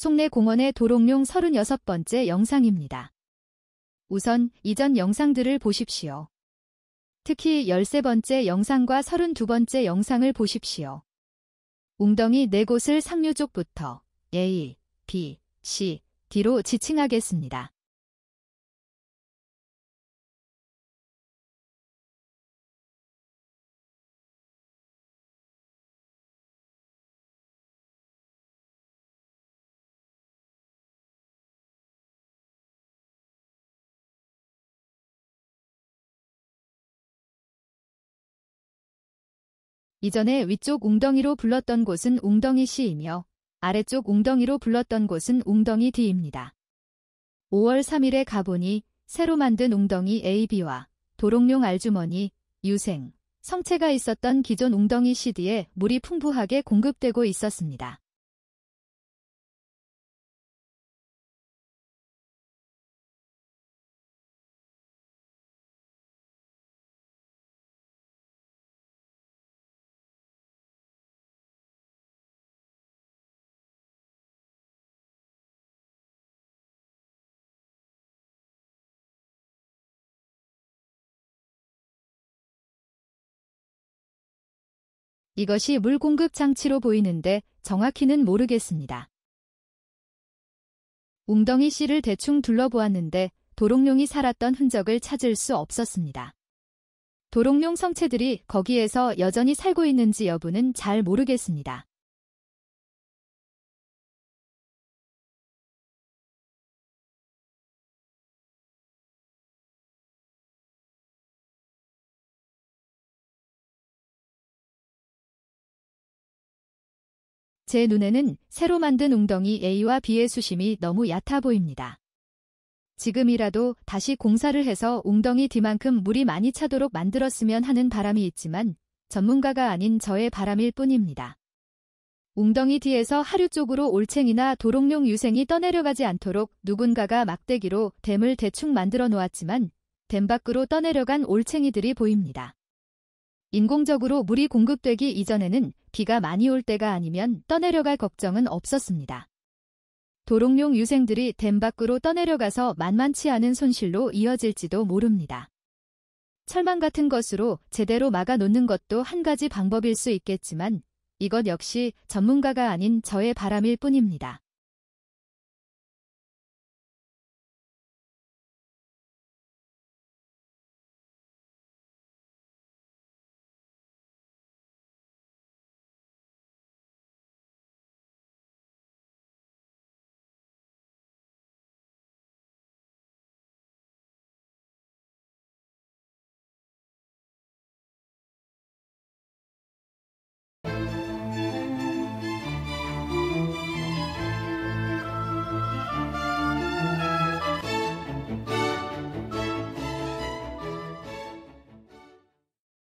송내 공원의 도롱룡 36번째 영상입니다. 우선 이전 영상들을 보십시오. 특히 13번째 영상과 32번째 영상을 보십시오. 웅덩이 4 곳을 상류 쪽부터 A, B, C, D로 지칭하겠습니다. 이전에 위쪽 웅덩이로 불렀던 곳은 웅덩이 C이며 아래쪽 웅덩이로 불렀던 곳은 웅덩이 D입니다. 5월 3일에 가보니 새로 만든 웅덩이 AB와 도롱뇽 알주머니, 유생, 성체가 있었던 기존 웅덩이 CD에 물이 풍부하게 공급되고 있었습니다. 이것이 물 공급 장치로 보이는데 정확히는 모르겠습니다. 웅덩이 씨를 대충 둘러보았는데 도롱뇽이 살았던 흔적을 찾을 수 없었습니다. 도롱뇽 성체들이 거기에서 여전히 살고 있는지 여부는 잘 모르겠습니다. 제 눈에는 새로 만든 웅덩이 A와 B의 수심이 너무 얕아 보입니다. 지금이라도 다시 공사를 해서 웅덩이 D만큼 물이 많이 차도록 만들었으면 하는 바람이 있지만 전문가가 아닌 저의 바람일 뿐입니다. 웅덩이 d 에서 하류 쪽으로 올챙이나 도롱뇽 유생이 떠내려가지 않도록 누군가가 막대기로 댐을 대충 만들어 놓았지만 댐 밖으로 떠내려간 올챙이들이 보입니다. 인공적으로 물이 공급되기 이전에는 비가 많이 올 때가 아니면 떠내려갈 걱정은 없었습니다. 도롱뇽 유생들이 댐 밖으로 떠내려가서 만만치 않은 손실로 이어질지도 모릅니다. 철망 같은 것으로 제대로 막아놓는 것도 한 가지 방법일 수 있겠지만 이것 역시 전문가가 아닌 저의 바람일 뿐입니다.